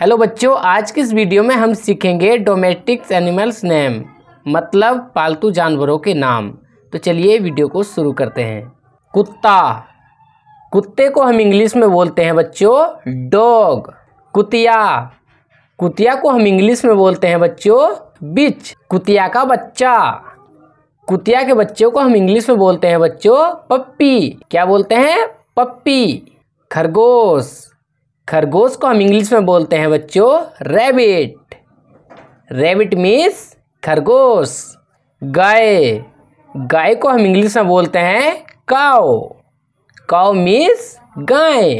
hello बच्चों आज की इस वीडियो में हम सीखेंगे डोमेस्टिक्स एनिमल्स नेम मतलब पालतू जानवरों के नाम तो चलिए वीडियो को शुरू करते हैं कुत्ता कुत्ते को हम इंग्लिश में बोलते हैं बच्चों डॉग कुतिया कुतिया को हम इंग्लिश में बोलते हैं बच्चों बिच कुतिया का बच्चा कुतिया के बच्चों को हम इंग्लिश में बोलते हैं बच्चों पप्पी क्या बोलते हैं पप्पी खरगोश खरगोश को हम इंग्लिश में बोलते हैं बच्चों रैबिट रैबिट मीन्स खरगोश गाय गाय को हम इंग्लिश में बोलते हैं काओ काओ मीन्स गाय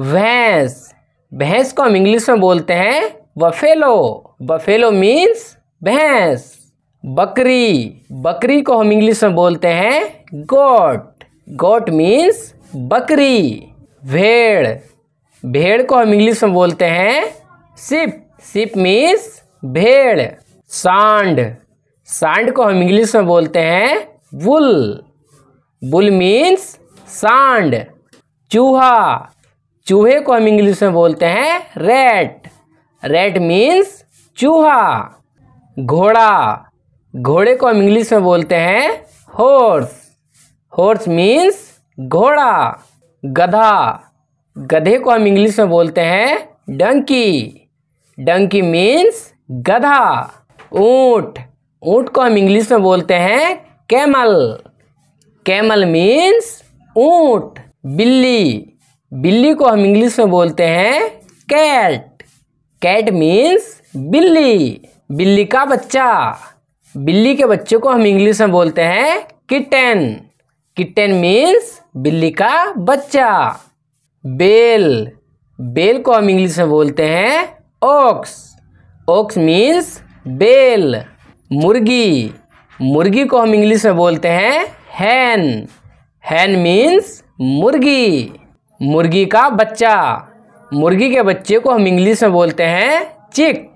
भैंस भैंस को हम इंग्लिश में बोलते हैं बफेलो बफेलो मीन्स भैंस बकरी बकरी को हम इंग्लिश में बोलते हैं गोट गोट मीन्स बकरी भेड़ भेड़ को हम इंग्लिश में बोलते हैं सिप सिप मीन्स भेड़ सांड सांड को हम इंग्लिश में बोलते हैं बुल बुल मीन्स सांड चूहा चूहे को हम इंग्लिश में बोलते हैं रेट रेट मीन्स चूहा घोड़ा घोड़े को हम इंग्लिश में बोलते हैं हॉर्स हॉर्स मीन्स घोड़ा गधा गधे को हम इंग्लिश में बोलते हैं डंकी डंकी मीन्स गधा ऊंट ऊंट को हम इंग्लिश में बोलते हैं कैमल कैमल मीन्स ऊंट बिल्ली बिल्ली को हम इंग्लिश में बोलते हैं कैट कैट मीन्स बिल्ली बिल्ली का बच्चा बिल्ली के बच्चे को हम इंग्लिश में बोलते हैं किटन किटन मीन्स बिल्ली का बच्चा बेल बेल को हम इंग्लिश में बोलते हैं ओक्स ओक्स मीन्स बेल मुर्गी मुर्गी को हम इंग्लिश में बोलते हैं हैन हैन मीन्स मुर्गी मुर्गी का बच्चा मुर्गी के बच्चे को हम इंग्लिश में बोलते हैं चिक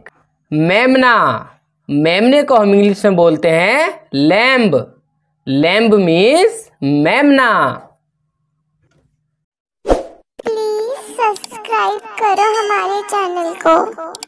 मेमना मेमने को हम इंग्लिश में बोलते हैं लैम्ब लैम्ब मीन्स मेमना सब्सक्राइब करो हमारे चैनल को